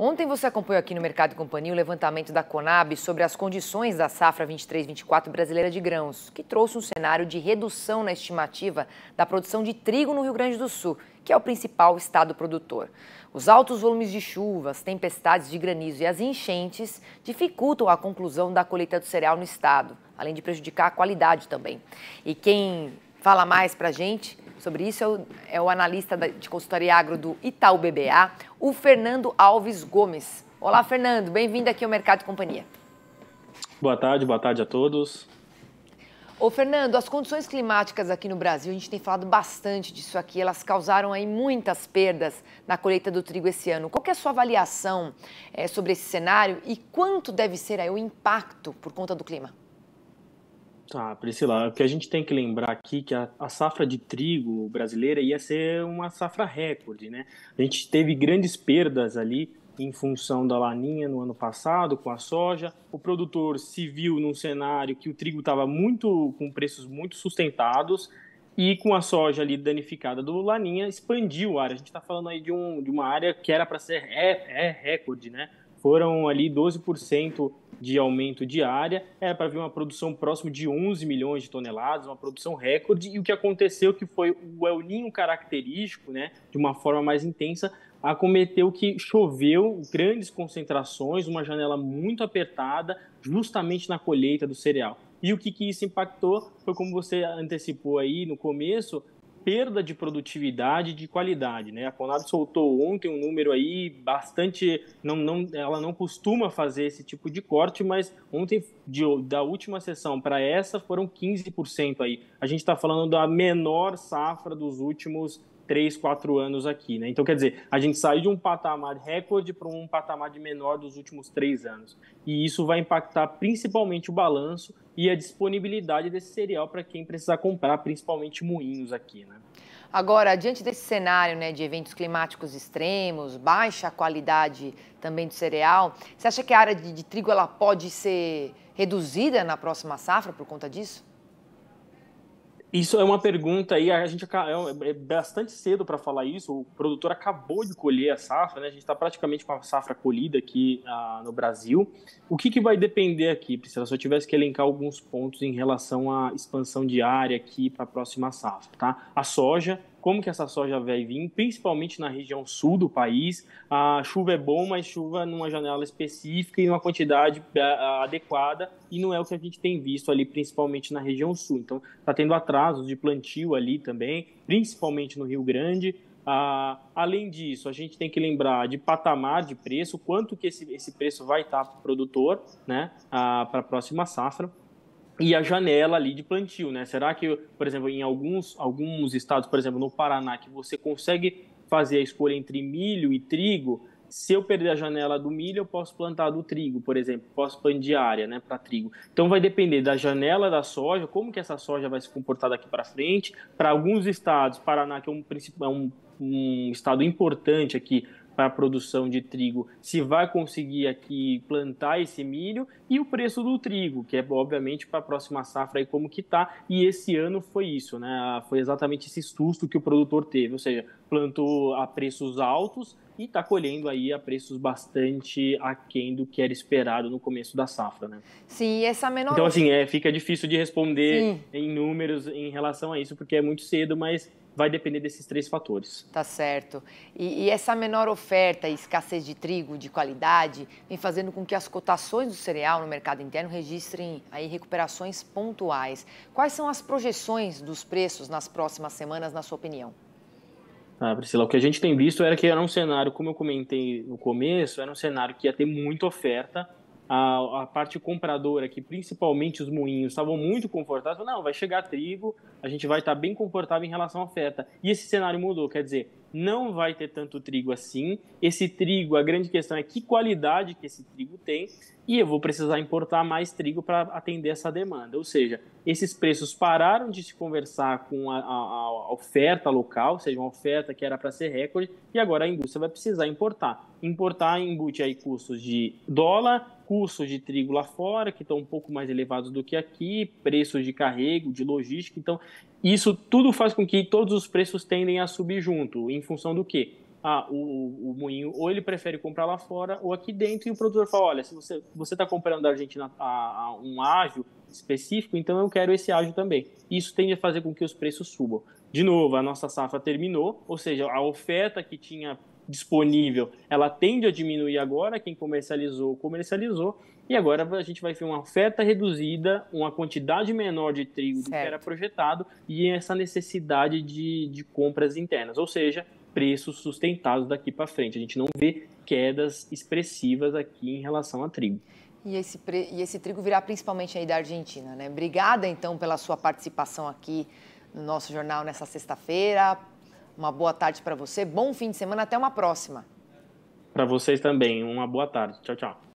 Ontem você acompanhou aqui no Mercado e Companhia o levantamento da Conab sobre as condições da safra 23-24 brasileira de grãos, que trouxe um cenário de redução na estimativa da produção de trigo no Rio Grande do Sul, que é o principal estado produtor. Os altos volumes de chuvas, tempestades de granizo e as enchentes dificultam a conclusão da colheita do cereal no estado, além de prejudicar a qualidade também. E quem fala mais para a gente sobre isso é o, é o analista de consultoria agro do Itaú BBA, o Fernando Alves Gomes. Olá, Fernando, bem-vindo aqui ao Mercado e Companhia. Boa tarde, boa tarde a todos. Ô, Fernando, as condições climáticas aqui no Brasil, a gente tem falado bastante disso aqui, elas causaram aí muitas perdas na colheita do trigo esse ano. Qual é a sua avaliação é, sobre esse cenário e quanto deve ser aí o impacto por conta do clima? Tá, Priscila, o que a gente tem que lembrar aqui é que a, a, safra de trigo brasileira ia ser uma safra recorde, né? A gente teve grandes perdas ali em função da laninha no ano passado com a soja. O produtor se viu num cenário que o trigo estava muito com preços muito sustentados e com a soja ali danificada do laninha expandiu a área. A gente está falando aí de, um, de uma área que era para ser é, é recorde, né? Foram ali 12% de aumento de área, é para ver uma produção próximo de 11 milhões de toneladas, uma produção recorde, e o que aconteceu que foi o El Ninho característico, né, de uma forma mais intensa, acometeu que choveu grandes concentrações, uma janela muito apertada, justamente na colheita do cereal. E o que, que isso impactou foi como você antecipou aí no começo, perda de produtividade e de qualidade. Né? A Conab soltou ontem um número aí bastante. Não, não, ela não costuma fazer esse tipo de corte, mas ontem, de, da última sessão para essa, foram 15% aí. A gente está falando da menor safra dos últimos 3, 4 anos aqui, né? Então, quer dizer, a gente saiu de um patamar recorde para um patamar de menor dos últimos três anos. E isso vai impactar principalmente o balanço e a disponibilidade desse cereal para quem precisar comprar, principalmente moinhos aqui, né? Agora, diante desse cenário né, de eventos climáticos extremos, baixa qualidade também do cereal, você acha que a área de, de trigo ela pode ser reduzida na próxima safra por conta disso? Isso é uma pergunta aí, a gente é, é bastante cedo para falar isso. O produtor acabou de colher a safra, né? A gente está praticamente com a safra colhida aqui ah, no Brasil. O que, que vai depender aqui, Priscila? Se eu tivesse que elencar alguns pontos em relação à expansão de área aqui para a próxima safra, tá? A soja como que essa soja vai vir, principalmente na região sul do país. A chuva é bom, mas chuva numa janela específica e numa quantidade é, adequada, e não é o que a gente tem visto ali, principalmente na região sul. Então, está tendo atrasos de plantio ali também, principalmente no Rio Grande. Ah, além disso, a gente tem que lembrar de patamar de preço, quanto que esse, esse preço vai estar para o produtor né, ah, para a próxima safra e a janela ali de plantio, né? Será que, por exemplo, em alguns, alguns estados, por exemplo, no Paraná, que você consegue fazer a escolha entre milho e trigo, se eu perder a janela do milho, eu posso plantar do trigo, por exemplo, posso expandir a área né, para trigo. Então vai depender da janela da soja, como que essa soja vai se comportar daqui para frente. Para alguns estados, Paraná, que é um, é um, um estado importante aqui para a produção de trigo, se vai conseguir aqui plantar esse milho e o preço do trigo, que é obviamente para a próxima safra aí como que tá. E esse ano foi isso, né? Ah, foi exatamente esse susto que o produtor teve, ou seja, plantou a preços altos e está colhendo aí a preços bastante aquém do que era esperado no começo da safra, né? Sim, essa menor. Então assim, é, fica difícil de responder Sim. em números em relação a isso porque é muito cedo, mas vai depender desses três fatores. Tá certo. E, e, essa menor oferta e escassez de trigo de qualidade vem fazendo com que as cotações do cereal no mercado interno registrem aí recuperações pontuais. Quais são as projeções dos preços nas próximas semanas, na sua opinião? Ah, Priscila, o que a gente tem visto era que era um cenário, como eu comentei no começo, era um cenário que ia ter muita oferta a, a parte compradora, que principalmente os moinhos estavam muito confortáveis, não, vai chegar trigo, a gente vai estar tá bem confortável em relação à oferta. E esse cenário mudou, quer dizer, não vai ter tanto trigo assim. Esse trigo, a grande questão é que qualidade que esse trigo tem e eu vou precisar importar mais trigo para atender essa demanda. Ou seja, esses preços pararam de se conversar com a, a, a oferta local, ou seja, uma oferta que era para ser recorde, e agora a indústria vai precisar importar. Importar embute aí custos de dólar, custos de trigo lá fora, que estão um pouco mais elevados do que aqui, preços de carrego, de logística. Então, isso tudo faz com que todos os preços tendem a subir junto, em função do quê? Ah, o, o moinho, ou ele prefere comprar lá fora ou aqui dentro, e o produtor fala: olha, se você está comprando da Argentina a, a, um ágio específico, então eu quero esse ágio também. Isso tende a fazer com que os preços subam. De novo, a nossa safra terminou, ou seja, a oferta que tinha disponível, ela tende a diminuir agora, quem comercializou, comercializou, e agora a gente vai ver uma oferta reduzida, uma quantidade menor de trigo certo. do que era projetado e essa necessidade de, de compras internas, ou seja, preços sustentados daqui para frente. A gente não vê quedas expressivas aqui em relação a trigo. E esse, e esse trigo virá principalmente aí da Argentina, né? Obrigada, então, pela sua participação aqui no nosso jornal nessa sexta-feira. Uma boa tarde para você, bom fim de semana, até uma próxima. Para vocês também, uma boa tarde. Tchau, tchau.